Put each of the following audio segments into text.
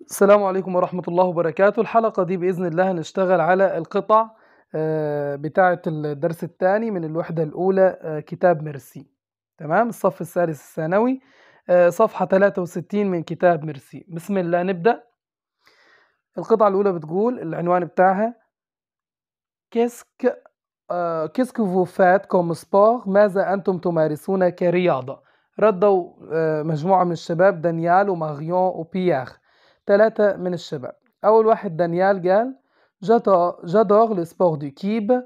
السلام عليكم ورحمة الله وبركاته الحلقة دي بإذن الله هنشتغل على القطع آه، بتاعة الدرس الثاني من الوحدة الأولى آه، كتاب ميرسي تمام الصف الثالث الثانوي آه، صفحة 63 من كتاب ميرسي بسم الله نبدأ القطعة الأولى بتقول العنوان بتاعها كيسك كيسك فو فات كوم سبور ماذا أنتم تمارسون كرياضة ردوا مجموعة من الشباب دانيال وماغيون وبيير ثلاثة من الشباب أول واحد دانيال قال جادور لسبور دو كيب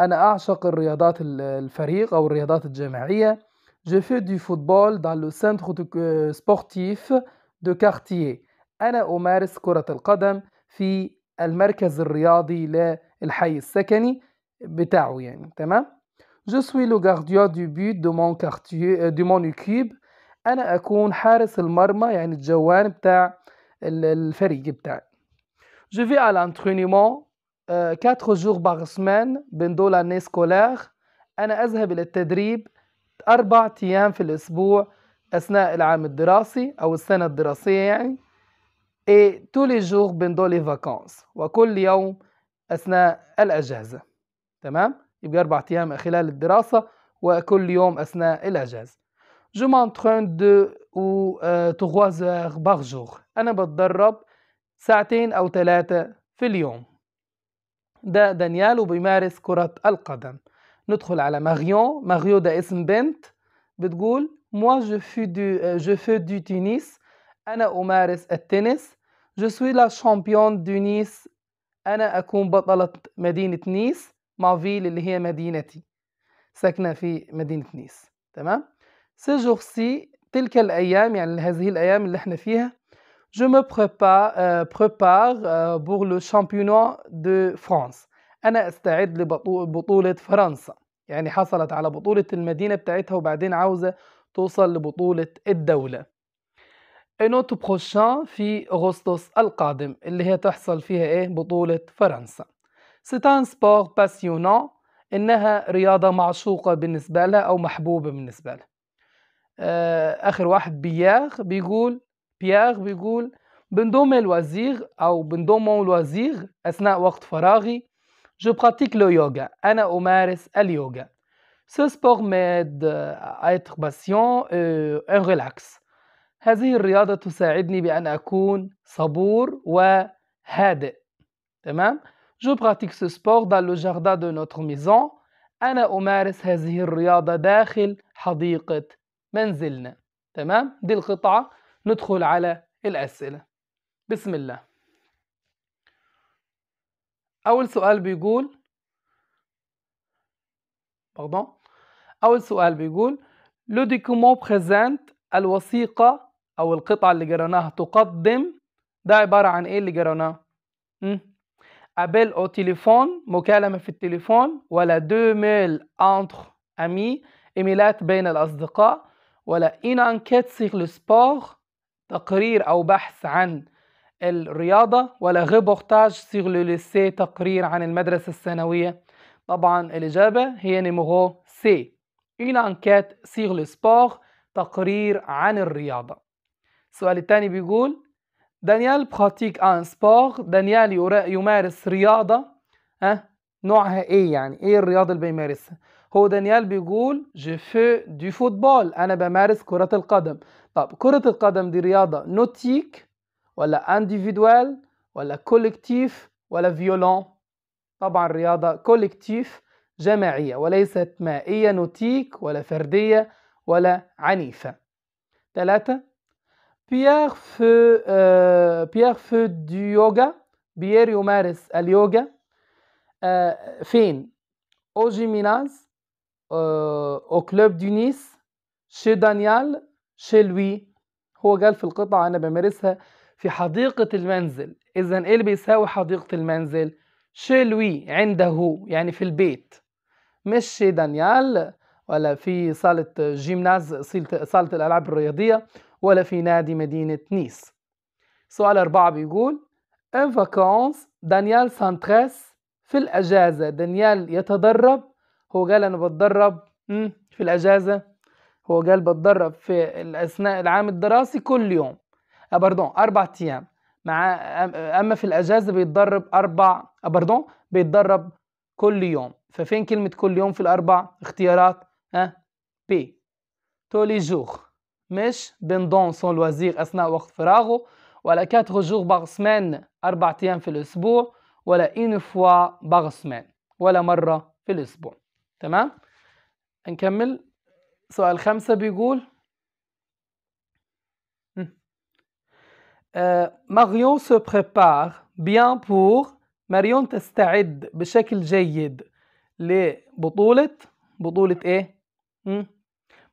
أنا أعشق الرياضات الفريق أو الرياضات الجماعية جو في دو فوتبول دان لو سنتر سبورتيف دو كارتيي أنا أمارس كرة القدم في المركز الرياضي للحي السكني بتاعه يعني تمام جو سوي لو غارديو دو but دو مون كارتيي دو مون كيب أنا أكون حارس المرمى يعني الجوان بتاع الفريق بتاعي جو في على انترينيمون 4 جور باغ سمان دول اني سكولاغ انا اذهب الى التدريب اربع ايام في الاسبوع اثناء العام الدراسي او السنه الدراسيه يعني اي تو لي jours بين لي فاكونس وكل يوم اثناء الاجازه تمام يبقى اربع ايام خلال الدراسه وكل يوم اثناء الاجازه je m'entraîne deux ou euh, trois heures par jour انا بتدرب ساعتين او ثلاثة في اليوم ده دانيال وبيمارس كرة القدم ندخل على ماريون ماغيو ده اسم بنت بتقول moi je fais du, je fais du tennis انا امارس التنس جو سوي la شامبيون دو نيس انا اكون بطلة مدينة نيس ما فيل اللي هي مدينتي ساكنة في مدينة نيس تمام سي تلك الايام يعني هذه الايام اللي احنا فيها je me prépare, euh, prépare euh, pour le championnat de France انا استعد لبطولة فرنسا يعني حصلت على بطولة المدينة بتاعتها وبعدين عاوزة توصل لبطولة الدولة انوت بروشان في أغسطس القادم اللي هي تحصل فيها إيه بطولة فرنسا ستان سبور باسيونان إنها رياضة معشوقة بالنسبة لها أو محبوبة بالنسبة لها آه، آخر واحد بياخ بيقول بيير بيقول بندوم الوزير أو بندوم الوزير أثناء وقت فراغي جو براتيك لو يوغا أنا أمارس اليوغا Ce sport m'aide à être patient et relax. هذه الرياضة تساعدني بأن أكون صبور وهادئ. تمام؟ Je pratique ce sport dans le jardin de notre maison. أنا أمارس هذه الرياضة داخل حديقة منزلنا. تمام؟ دي القطعة ندخل على الأسئلة بسم الله أول سؤال بيقول pardon أول سؤال بيقول لو document بريزانت الوثيقة أو القطعة اللي جريناها تقدم ده عبارة عن إيه اللي جريناه؟ أبل أو تليفون مكالمة في التليفون ولا دو ميل أنتر أمي إيميلات بين الأصدقاء ولا إن أنكيت سيغ لو سبور تقرير أو بحث عن الرياضة ولا غيبورتاج سيغ لو ليسي تقرير عن المدرسة الثانوية طبعا الإجابة هي نيمورو سي إين أنكات سيغ le تقرير عن الرياضة السؤال الثاني بيقول دانيال براتيك ان سبور دانيال يمارس رياضة ها نوعها ايه يعني ايه الرياضة اللي بيمارسها هو دانيال بيقول جو فو دي فوتبول انا بمارس كرة القدم طب كرة القدم دي رياضة نوتيك ولا انديفيدوال ولا كولكتيف ولا فيولون طبعا رياضة كولكتيف جماعية وليست مائية نوتيك ولا فردية ولا عنيفة ثلاثة بيير فو بيير فو دو يوغا بيير يمارس اليوغا فين او جيميناز او كلوب دو نيس شي دانيال شلوي هو قال في القطعة أنا بمارسها في حديقة المنزل إذا إيه اللي بيساوي حديقة المنزل؟ شلوي عنده يعني في البيت مش دانيال ولا في صالة جيمناز صالة الألعاب الرياضية ولا في نادي مدينة نيس سؤال أربعة بيقول ان فاكونس دانيال سانتريس في الأجازة دانيال يتدرب هو قال أنا بتدرب في الأجازة هو قال بتدرب في اثناء العام الدراسي كل يوم بردون آه، اربع ايام مع اما في الاجازه بيتدرب اربع بردون آه، بيتدرب كل يوم ففين كلمه كل يوم في الاربع اختيارات ها بي تولي جوغ مش بندون سون لوازير اثناء وقت فراغه ولا كاتر جوغ باغ سمان اربع ايام في الاسبوع ولا اون فوا باغ سمان ولا مره في الاسبوع تمام نكمل سؤال خمسة بيقول ماريون سو بريبار بيان بور ماريون تستعد بشكل جيد لبطولة بطولة ايه؟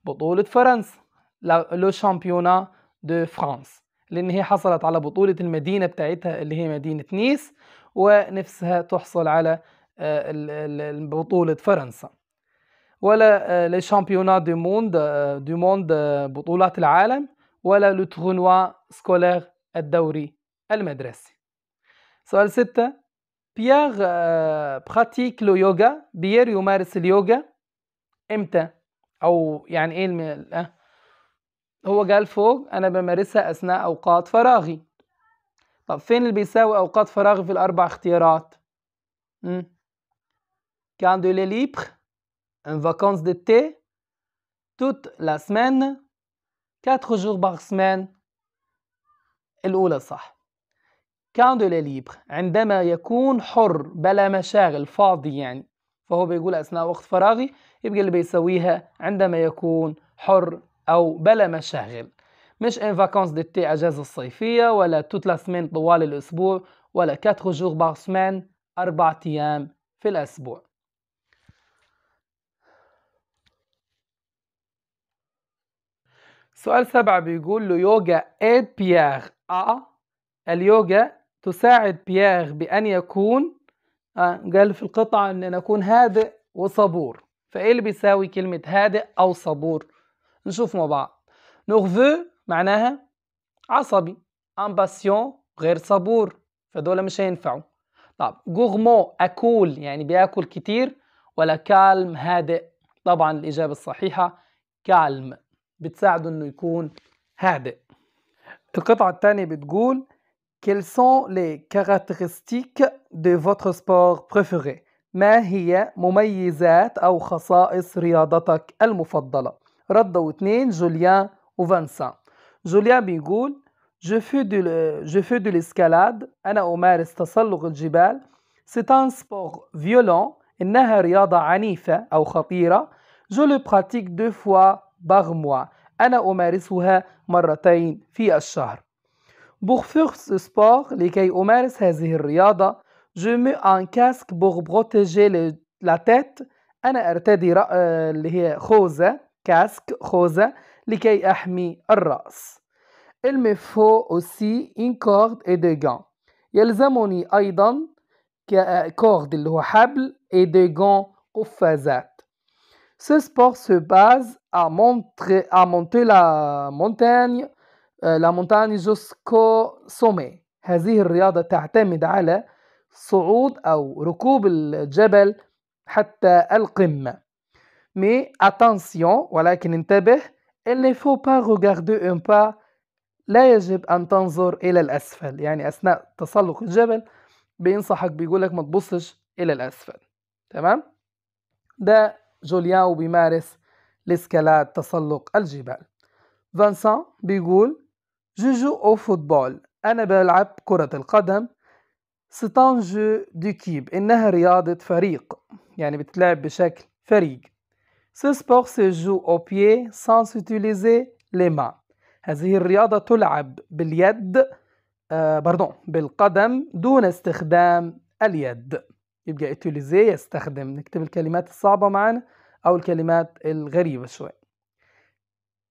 بطولة فرنسا لو شامبيونا دو فرانس لان هي حصلت على بطولة المدينة بتاعتها اللي هي مدينة نيس ونفسها تحصل على آه، بطولة فرنسا ولا لي شامبيونات دو موند دو موند بطولات العالم ولا لو تورنوا سكولير الدوري المدرسي سؤال ستة بيير براتيك لو يوغا بيير يمارس اليوغا امتى او يعني ايه الم... آه. هو قال فوق انا بمارسها اثناء اوقات فراغي طب فين اللي بيساوي اوقات فراغي في الاربع اختيارات كان دو لي ليبر en vacances d'été toute la semaine 4 jours par semaine الأولى صح كان دو ليبر عندما يكون حر بلا مشاغل فاضي يعني فهو بيقول أثناء وقت فراغي يبقى اللي بيسويها عندما يكون حر أو بلا مشاغل مش ان فاكونس تي أجازة الصيفية ولا توت لا سمين طوال الأسبوع ولا 4 جور بار سمان أربع أيام في الأسبوع سؤال سبعة بيقول له يوجا ايد بيير اه اليوجا تساعد بيير بأن يكون آه قال في القطعة أن نكون هادئ وصبور فإيه اللي بيساوي كلمة هادئ أو صبور نشوف مع بعض نغفو معناها عصبي امباسيون غير صبور فدول مش هينفعوا طب جوغمو أكول يعني بياكل كتير ولا كالم هادئ طبعا الإجابة الصحيحة كالم بتساعده انه يكون هادئ القطعة الثانية بتقول Quelles sont les caractéristiques de votre sport préféré؟ ما هي مميزات أو خصائص رياضتك المفضلة؟ ردوا اثنين جوليان وفانسان جوليان بيقول Je fais de, je fais de l'escalade أنا أمارس تسلق الجبال C'est un sport violent إنها رياضة عنيفة أو خطيرة Je le pratique deux fois بغموع أنا أمارسها مرتين في الشهر بوغفوغس سبور لكي أمارس هذه الرياضة Je mets un casque pour protéger le, la tête أنا أرتدي رأ... آه، اللي هي خوذة كاسك خوذة لكي أحمي الرأس Il me faut aussi une corde et des gants يلزمني أيضا كورد آه، اللي هو حبل et des gants قفازات Ce sport se base à, montrer, à monter la montagne euh, la montagne jusqu'au sommet. هذه الرياضة تعتمد على صعود أو ركوب الجبل حتى القمة Mais attention ولكن انتبه il ne faut pas regarder un pas لا يجب أن تنظر إلى الأسفل يعني أثناء تسلق الجبل بينصحك بيقولك ما تبصش إلى الأسفل تمام ده جوليان وبيمارس لإسكالات تسلق الجبال فانسان بيقول جوجو أو فوتبول أنا بلعب كرة القدم ستان جو ديكيب إنها رياضة فريق يعني بتلعب بشكل فريق سي سبور سي جو او بيي سان سوتيليزي لي ما هذه الرياضة تلعب باليد آه باردون بالقدم دون استخدام اليد يبقى اتوليزي يستخدم نكتب الكلمات الصعبة معنا أو الكلمات الغريبة شوي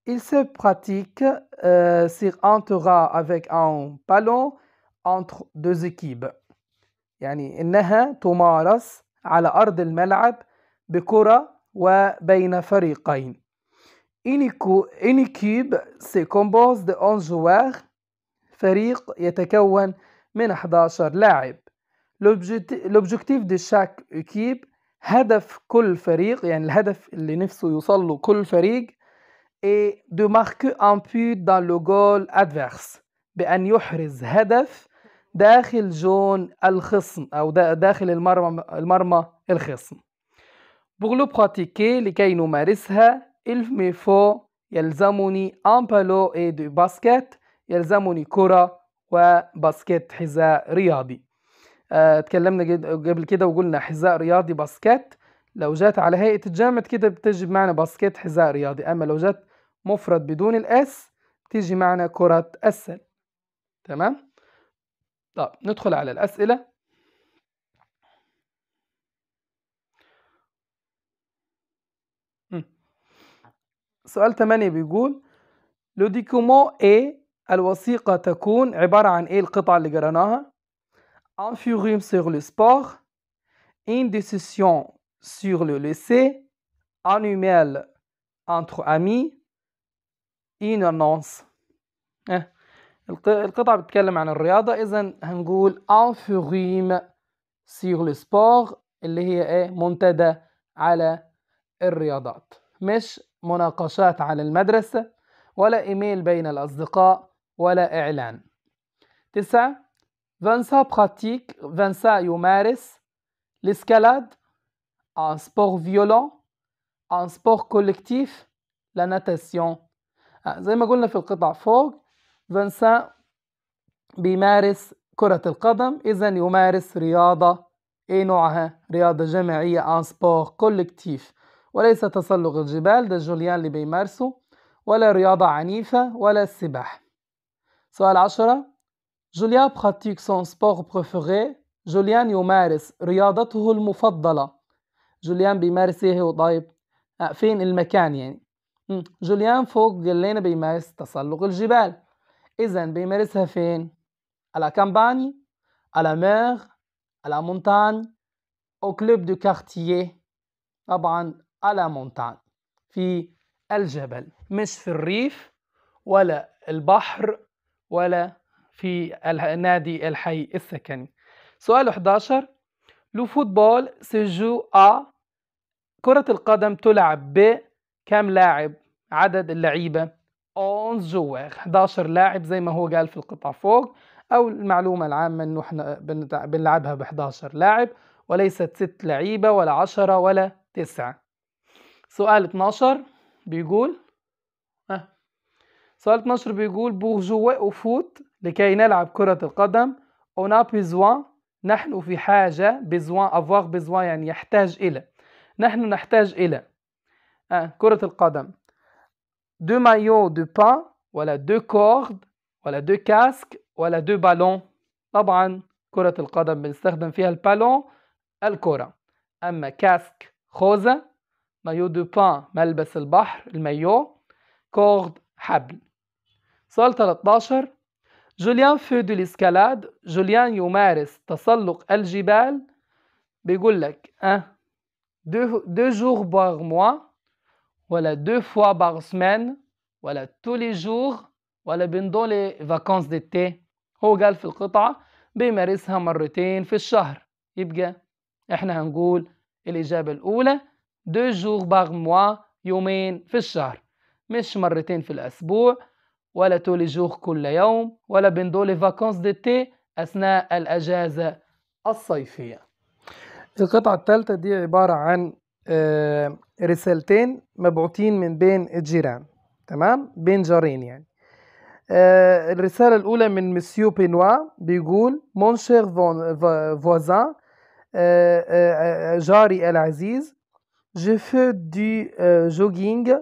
Il se pratique euh, sur un terrain avec un ballon entre deux équipes يعني إنها تمارس على أرض الملعب بكرة وبين فريقين Une équipe se compose de 11 joueurs فريق يتكون من 11 لاعب L'objectif de chaque équipe هدف كل فريق يعني الهدف اللي نفسه يوصل له كل فريق اي دو ماركو ان بي دان لو جول ادفيرس بان يحرز هدف داخل جون الخصم او داخل المرمى المرمى الخصم بوغ لو براتيكي لكي نمارسها الف فو يلزمني ان بالو اي دو باسكت يلزمني كره وباسكت حذاء رياضي اتكلمنا آه، قبل كده وقلنا حذاء رياضي باسكت لو جات على هيئة الجامد كده بتجي بمعنى باسكت حذاء رياضي أما لو جات مفرد بدون الأس تيجي معنى كرة السلة تمام؟ طب ندخل على الأسئلة سؤال 8 بيقول لو ديكومو ايه الوثيقة تكون عبارة عن إيه القطعة اللي قرناها un forum sur le sport, une discussion sur le lycée, un email entre amis, une annonce. القطعة بتتكلم عن الرياضة إذا هنقول un forum sur le sport اللي هي إيه منتدى على الرياضات مش مناقشات على المدرسة ولا إيميل بين الأصدقاء ولا إعلان تسعة فانسا براتيك فانسا يمارس l'escalade un sport violent un sport collectif la natation ah, زي ما قلنا في القطع فوق فانسا بيمارس كرة القدم إذا يمارس رياضة أي نوعها؟ رياضة جماعية ان سبور كولكتيف وليس تسلق الجبال ده جوليان اللي بيمارسه ولا رياضة عنيفة ولا السباح سؤال عشرة جوليا براتيك سون سبور بريفيري جوليان يمارس رياضته المفضلة جوليان بيمارس ايه طيب آه، فين المكان يعني جوليان فوق قال بيمارس تسلق الجبال اذا بيمارسها فين على كامباني على مير على مونتان او كلوب دو كارتيي طبعا على مونتان في الجبل مش في الريف ولا البحر ولا في نادي الحي السكني سؤال 11 لو فوتبول سجو أ كرة القدم تلعب ب كم لاعب عدد اللعيبة 11 جوار 11 لاعب زي ما هو قال في القطع فوق أو المعلومة العامة إنه إحنا بنلعبها ب 11 لاعب وليست 6 لعيبة ولا 10 ولا 9 سؤال 12 بيقول أه. سؤال 12 بيقول بورجوا وفوت لكي نلعب كرة القدم on a besoin نحن في حاجة besoin avoir besoin يعني يحتاج إلى نحن نحتاج إلى آه كرة القدم deux maillots de pain ولا deux cordes ولا deux casques ولا deux ballons طبعا كرة القدم بنستخدم فيها البالون الكرة أما كاسك خوزة مايو دو بان ملبس البحر المايو كورد حبل سؤال 13 جوليان دو الاسكالاد جوليان يمارس تسلق الجبال بيقول لك أه دو, دو جور بار موا ولا دو فوا بار سمان ولا تو لي جور ولا بندون لي فاكونس تي هو قال في القطعة بيمارسها مرتين في الشهر يبقى احنا هنقول الإجابة الأولى دو جور باغ موا يومين في الشهر مش مرتين في الأسبوع ولا تولي جوغ كل يوم ولا بين فاكونس دي فاكونس أثناء الأجازة الصيفية القطعة الثالثة دي عبارة عن آه، رسالتين مبعوتين من بين الجيران تمام بين جارين يعني آه، الرسالة الأولى من مسيو بينوا بيقول مون شير فوازان جاري العزيز جو فو دي جوجينج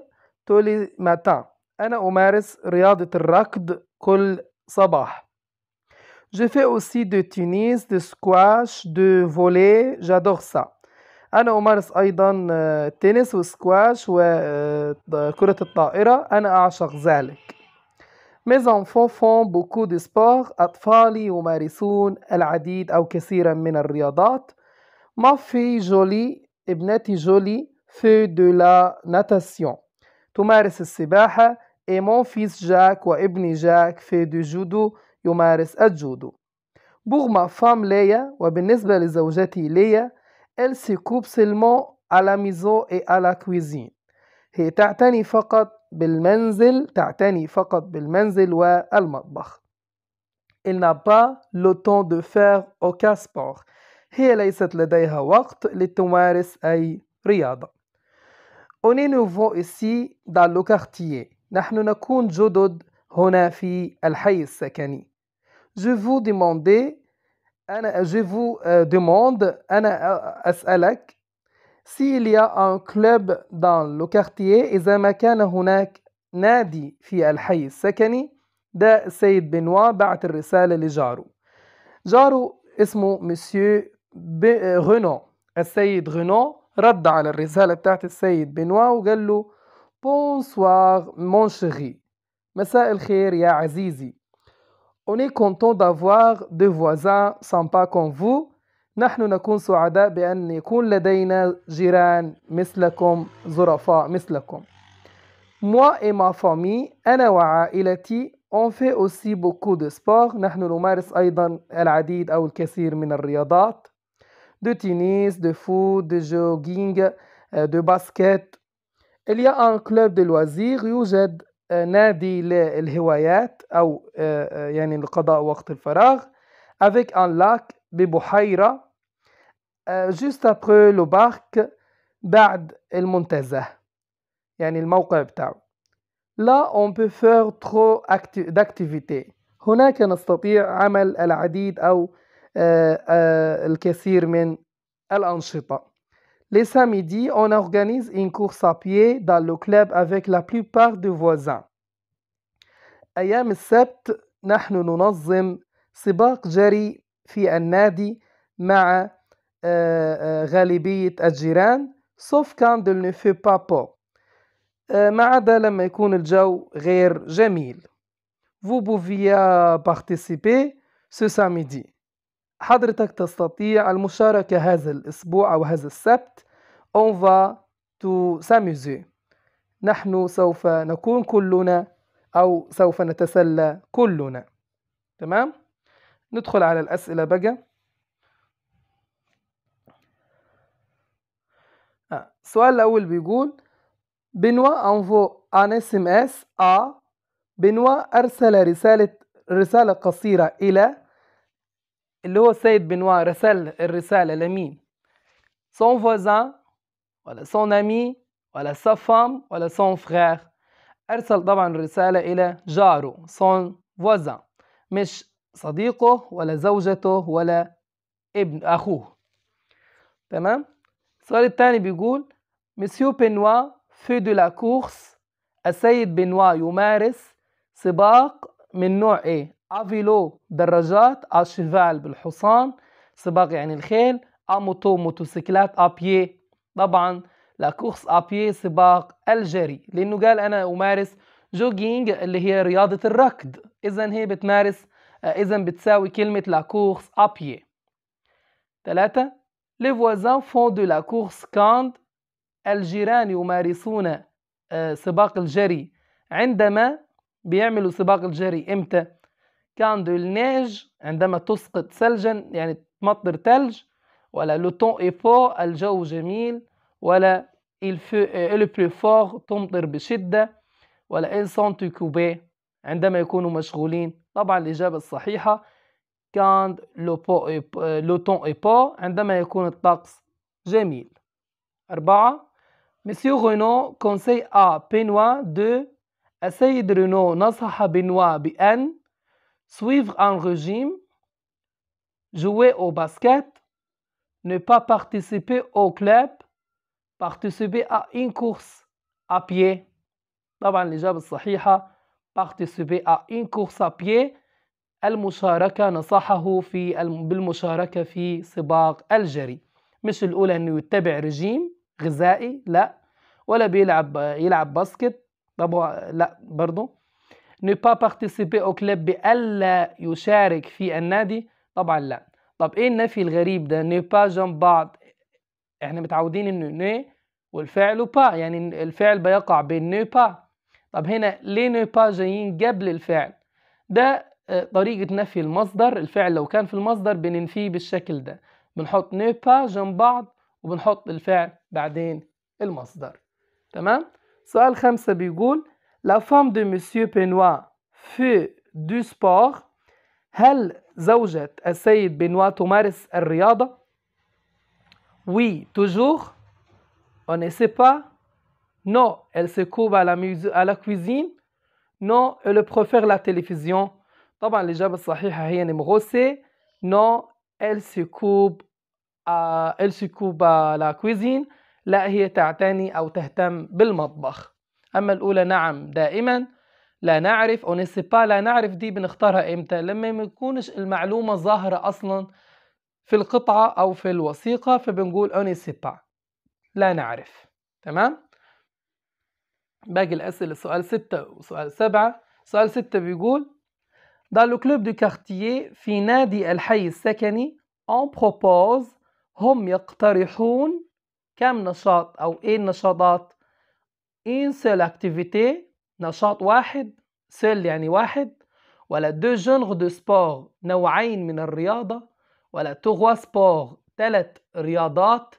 تولي ماتان أنا أمارس رياضة الركض كل صباح. Je fais aussi de tennis, de squash, de volley, j'adore ça. أنا أمارس أيضا آه، تنس وسكواش وكرة آه، الطائرة أنا أعشق ذلك Mes enfants font beaucoup de sport أطفالي يمارسون العديد أو كثيرا من الرياضات ما في جولي ابنتي جولي في دو لا ناتاسيون تمارس السباحة et mon fils Jacques وابني جاك fait du judo يمارس الجودو Pour ma femme Léa وبالنسبة لزوجتي ليا elle s'occupe seulement à la maison et à la cuisine هي تعتني فقط بالمنزل تعتني فقط بالمنزل والمطبخ Il n'a pas le temps de faire aucun sport هي ليست لديها وقت لتمارس أي رياضة On est nouveau ici dans le quartier نحن نكون جدد هنا في الحي السكني je vous demande, أنا je vous euh, demande أنا أسألك s'il y a un club dans le quartier إذا ما كان هناك نادي في الحي السكني ده السيد بنوا بعت الرسالة لجاره جاره اسمه مسيو غنو السيد غنو رد على الرسالة بتاعت السيد بنوا وقال له Bonsoir, mon chéri. Messa el khair azizi. On est content d'avoir des voisins sympas comme vous. نحن نكون سعداء بأن يكون لدينا جيران مثلكم مثلكم. Moi et ma famille, et وعائلتي, on fait aussi beaucoup de sport. نحن نمارس العديد De tennis, de foot, de jogging, euh, de basket, il y a un club de loisirs يوجد آه، نادي للهوايات أو آه، آه، يعني لقضاء وقت الفراغ avec un lac ببحيرة juste après le parc بعد المنتزه يعني الموقع بتاعه لا on peut faire trop داكتيفيتي هناك نستطيع عمل العديد أو الكثير من الأنشطة Les samedis, on organise une course à pied dans le club avec la plupart des voisins. أيام السبت نحن ننظم سباق جري في النادي مع غالبية الجيران sauf quand il ne fait pas beau ما عدا لما يكون الجو غير جميل vous pouvez participer ce samedi حضرتك تستطيع المشاركة هذا الأسبوع أو هذا السبت on va to s'amuser نحن سوف نكون كلنا أو سوف نتسلى كلنا تمام ندخل على الأسئلة بقى السؤال آه، الأول بيقول بنوا أنفو أن اس ام اس أ بنوا أرسل رسالة رسالة قصيرة إلى اللي هو السيد بنوا رسل الرسالة لمين؟ son voisin ولا سون امي ولا سا فام ولا سون فغير أرسل طبعا الرسالة إلى جاره سون فوزان مش صديقه ولا زوجته ولا ابن أخوه تمام السؤال الثاني بيقول مسيو بنوا في دو لا كورس السيد بنوا يمارس سباق من نوع ايه افيلو دراجات اشيفال بالحصان سباق يعني الخيل اموتو موتوسيكلات ابيي طبعا لاكورس ابي سباق الجري لانه قال انا امارس جوجينج اللي هي رياضه الركض اذا هي بتمارس آه، اذا بتساوي كلمه لاكورس ابي ثلاثة لي فوازان فون دو لاكورس كاند الجيران يمارسون آه، سباق الجري عندما بيعملوا سباق الجري امتى كاندو النيج عندما تسقط ثلجا يعني تمطر ثلج ولا لو طون اي fort, al-jaw jamil. il fait, euh, le plus fort, تمطر بشدة. ولا إن سونت كوبي عندما يكونوا مشغولين طبعا الإجابة الصحيحة كان لو بو لو طون إي بو عندما يكون الطقس جميل أربعة مسيو رينو كونسي أ بينوا دو السيد رينو نصح بينوا بأن سويف أن ريجيم جوي او باسكت ne pas participer au club participer à une course à pied طبعا الإجابة الصحيحة participer à une course à pied المشاركة نصحه في الم... بالمشاركة في سباق الجري مش الأولى إنه يتبع رجيم غذائي لا ولا بيلعب يلعب باسكت طبعا لا برضه ne pas participer au club بألا يشارك في النادي طبعا لا طب ايه النفي الغريب ده ني با جنب بعض احنا متعودين انه ني والفعل با يعني الفعل بيقع بين ني با طب هنا ليه ني با جايين قبل الفعل ده آه، طريقة نفي المصدر الفعل لو كان في المصدر بننفيه بالشكل ده بنحط ني با جنب بعض وبنحط الفعل بعدين المصدر تمام سؤال خمسة بيقول لا فام دو مسيو بينوا في دو سبور هل زوجة السيد بنوا تمارس الرياضة Oui, toujours. On ne sait pas. Non, elle se couvre à la, à la cuisine. Non, elle préfère la télévision. طبعا الإجابة الصحيحة هي نمرو سي. Non, elle se couvre à, elle se couvre à la cuisine. لا هي تعتني أو تهتم بالمطبخ. أما الأولى نعم دائما لا نعرف أو با لا نعرف دي بنختارها امتى لما ما يكونش المعلومه ظاهره اصلا في القطعه او في الوثيقه فبنقول اون با لا نعرف تمام باقي الاسئله سؤال 6 وسؤال 7 سؤال 6 بيقول Dans le club du quartier في نادي الحي السكني on propose هم يقترحون كم نشاط أو إيه النشاطات une seule activité نشاط واحد سيل يعني واحد ولا دو جونغ دو سبور نوعين من الرياضة ولا تغوا سبور ثلاث رياضات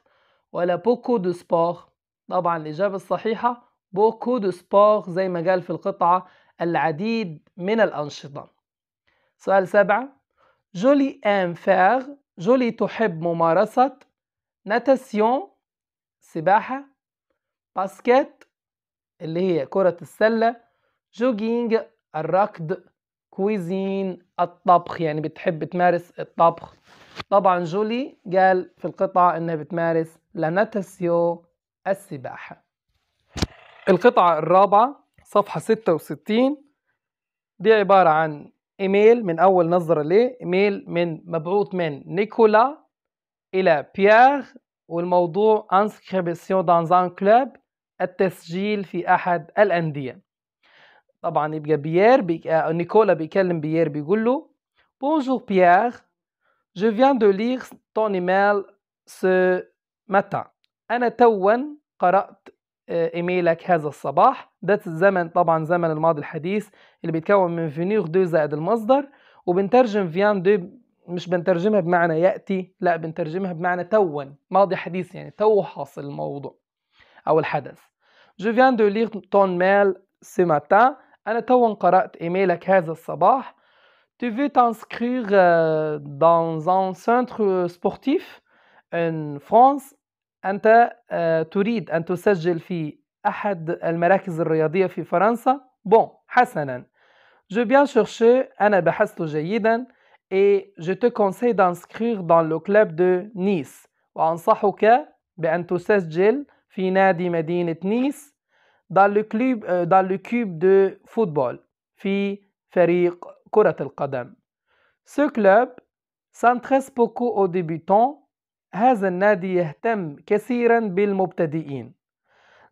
ولا بوكو دو سبور طبعا الإجابة الصحيحة بوكو دو سبور زي ما قال في القطعة العديد من الأنشطة سؤال سبعة جولي أم فاغ جولي تحب ممارسة ناتاسيون سباحة باسكت اللي هي كرة السلة جوجينج الركض كويزين الطبخ يعني بتحب تمارس الطبخ طبعا جولي قال في القطعة انها بتمارس لاناتاسيو السباحة القطعة الرابعة صفحة 66 دي عبارة عن ايميل من اول نظرة ليه ايميل من مبعوث من نيكولا الى بيير والموضوع انسكريبسيون دانزان كلوب التسجيل في أحد الأندية طبعا يبقى بيير بيك... آه، نيكولا بيكلم بيير بيقول له بونجور بيير جو فيان دو ليغ تون ايميل سو ماتا أنا توا قرأت آه، ايميلك هذا الصباح ده الزمن طبعا زمن الماضي الحديث اللي بيتكون من فينيغ دو زائد المصدر وبنترجم فيان دو مش بنترجمها بمعنى يأتي لا بنترجمها بمعنى توا ماضي حديث يعني تو حاصل الموضوع أو الحدث Je viens de lire ton mail ce matin أنا توا قرأت إيميلك هذا الصباح Tu veux t'inscrire dans un centre sportif en France أنت تريد أن تسجل في أحد المراكز الرياضية في فرنسا بون حسنا Je viens chercher أنا بحثت جيدا et je te conseille d'inscrire dans le club de Nice وأنصحك بأن تسجل في نادي مدينة نيس dans le club dans le club de football في فريق كرة القدم. Ce club s'intéresse beaucoup aux débutants. هذا النادي يهتم كثيرا بالمبتدئين.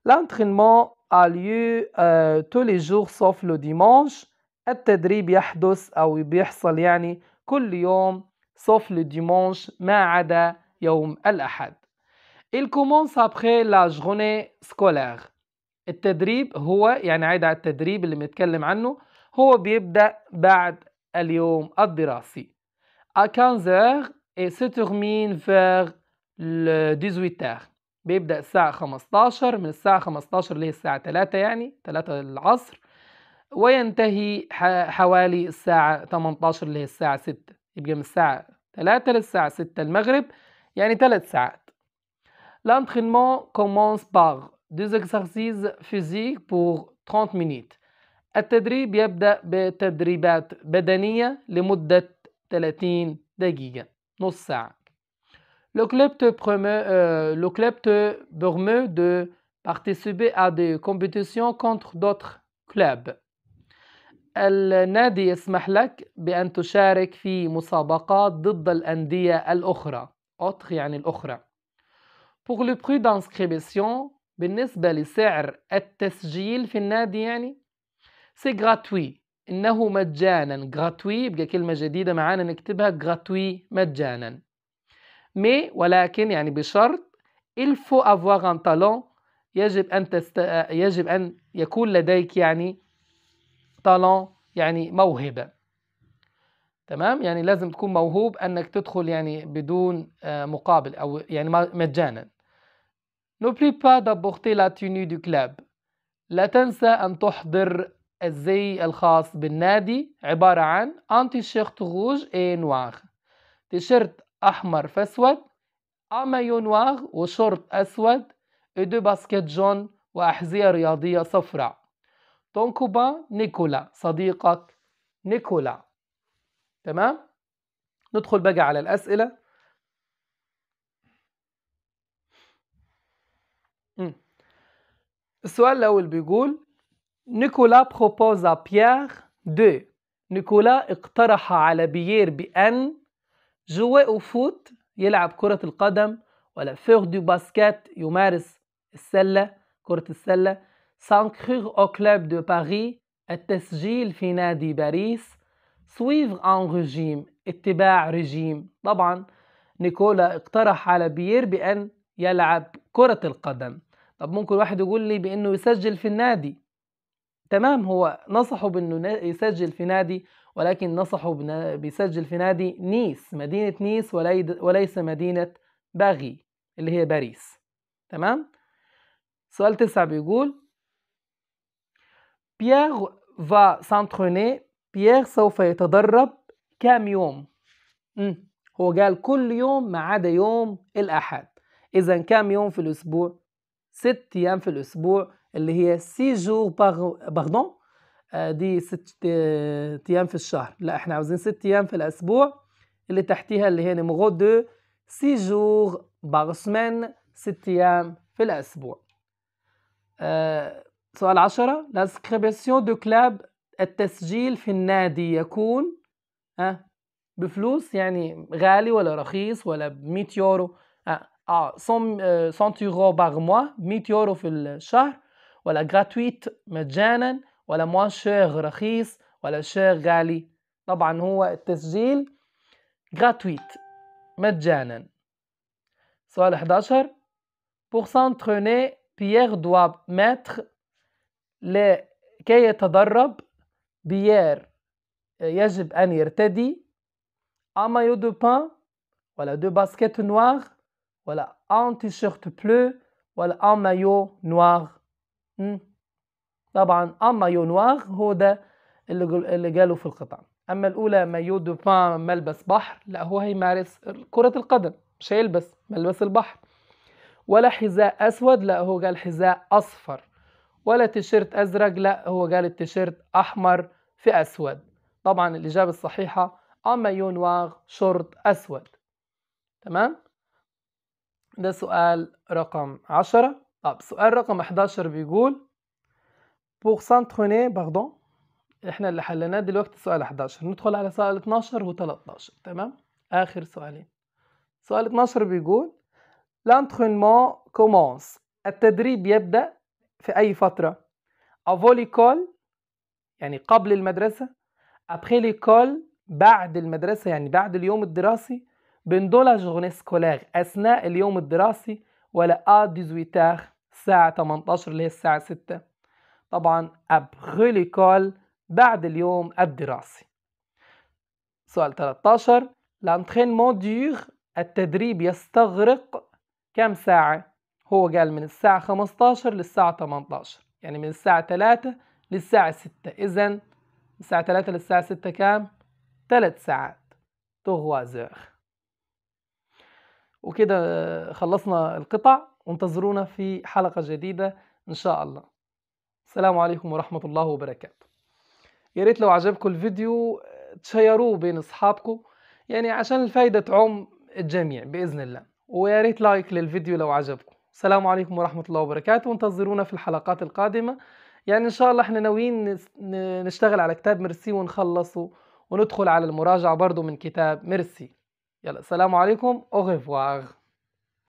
L'entraînement a lieu euh, tous les jours sauf le dimanche. التدريب يحدث أو بيحصل يعني كل يوم sauf le dimanche ما عدا يوم الأحد. Il commence après la journée scolaire. التدريب هو يعني عايد على التدريب اللي متكلم عنه هو بيبدأ بعد اليوم الدراسي. À 15h et se termine vers le 18h. بيبدأ الساعة 15 من الساعة 15 اللي هي الساعة 3 يعني 3 العصر وينتهي حوالي الساعة 18 اللي هي الساعة 6 يبقى من الساعة 3 للساعة 6 المغرب يعني 3 ساعات L'entraînement commence par deux exercices physiques pour 30 minutes. التدريب يبدأ بتدريبات بدنية لمدة 30 دقيقة نص ساعة. Le club te promet, euh, le club te permet de participer à des compétitions contre d'autres clubs. النادي يسمح لك بأن تشارك في مسابقات ضد الأندية الأخرى. autre يعني الأخرى. Pour لو prix d'inscription, بالنسبة لسعر التسجيل في النادي يعني سي غراتوي إنه مجانا غراتوي يبقى كلمة جديدة معانا نكتبها غراتوي مجانا مي ولكن يعني بشرط الفو افواغ ان طالون يجب أن تست... يجب أن يكون لديك يعني طالون يعني موهبة تمام يعني لازم تكون موهوب أنك تدخل يعني بدون آه، مقابل أو يعني مجانا N'oublie pas d'apporter la tenue du club. لا تنسى أن تحضر الزي الخاص بالنادي عبارة عن ان تيشيرت روج اي نواغ تيشيرت أحمر فأسود أمايو نواغ وشورت أسود دو باسكيت جون وأحذية رياضية صفراء تونكوبا نيكولا صديقك نيكولا تمام ندخل بقى على الأسئلة السؤال الأول بيقول نيكولا بروبوزا بيير دو نيكولا اقترح على بيير بأن جوي أو فوت يلعب كرة القدم ولا فيغ دو باسكت يمارس السلة كرة السلة سانكخيغ أو كلوب دو باري التسجيل في نادي باريس سويفغ أن رجيم اتباع رجيم طبعا نيكولا اقترح على بيير بأن يلعب كرة القدم طب ممكن واحد يقول لي بانه يسجل في النادي تمام هو نصحه بانه يسجل في نادي ولكن نصحه بيسجل في نادي نيس مدينة نيس وليس مدينة باغي اللي هي باريس تمام سؤال تسعة بيقول بيير فا سانتروني بيير سوف يتدرب كام يوم مم. هو قال كل يوم ما عدا يوم الأحد إذا كام يوم في الأسبوع ست ايام في الاسبوع اللي هي سي جور باردون دي ست آه، ايام في الشهر لا احنا عاوزين ست ايام في الاسبوع اللي تحتيها اللي هي نمرو دو سي جور باغ سمان ست ايام في الاسبوع آه، سؤال عشرة لانسكريبسيون دو كلاب التسجيل في النادي يكون بفلوس يعني غالي ولا رخيص ولا ب 100 يورو آه، 100 آه، آه، يورو باغ موا 100 يورو في الشهر ولا غراتويت مجانا ولا موان شير رخيص ولا شير غالي طبعا هو التسجيل غراتويت مجانا سؤال 11 pour s'entraîner Pierre doit mettre le كي يتدرب بيير يجب أن يرتدي أما يو دو بان ولا دو باسكيت نوار ولا ان تيشيرت بلو ولا ان مايو نوار طبعا ان مايو نوار هو ده اللي اللي قاله في القطع اما الاولى مايو دو بان ملبس بحر لا هو هيمارس كرة القدم مش هيلبس ملبس البحر ولا حذاء اسود لا هو قال حذاء اصفر ولا تيشيرت ازرق لا هو قال التيشيرت احمر في اسود طبعا الاجابه الصحيحه مايو نوار شورت اسود تمام ده سؤال رقم عشرة طب سؤال رقم 11 بيقول بور سانتروني باردون احنا اللي حليناه دلوقتي سؤال 11 ندخل على سؤال 12 و 13 تمام اخر سؤالين سؤال 12 بيقول لانترينمون كومونس التدريب يبدا في اي فتره افو ليكول يعني قبل المدرسه ابخي ليكول بعد المدرسه يعني بعد اليوم الدراسي بندولا جورني سكولير أثناء اليوم الدراسي ولا آ 18 الساعة 18 اللي هي الساعة 6 طبعا أبغي ليكول بعد اليوم الدراسي سؤال 13 لانترينمون ديغ التدريب يستغرق كم ساعة؟ هو قال من الساعة 15 للساعة 18 يعني من الساعة 3 للساعة 6 إذا من الساعة 3 للساعة 6 كام؟ 3 ساعات 3 heures وكده خلصنا القطع وانتظرونا في حلقة جديدة إن شاء الله السلام عليكم ورحمة الله وبركاته يا ريت لو عجبكم الفيديو آه، تشيروه بين أصحابكم يعني عشان الفايدة تعم الجميع بإذن الله ويا ريت لايك للفيديو لو عجبكم السلام عليكم ورحمة الله وبركاته وانتظرونا في الحلقات القادمة يعني إن شاء الله احنا ناويين نشتغل على كتاب ميرسي ونخلصه وندخل على المراجعة برضو من كتاب ميرسي يلا سلام عليكم اوغيفوار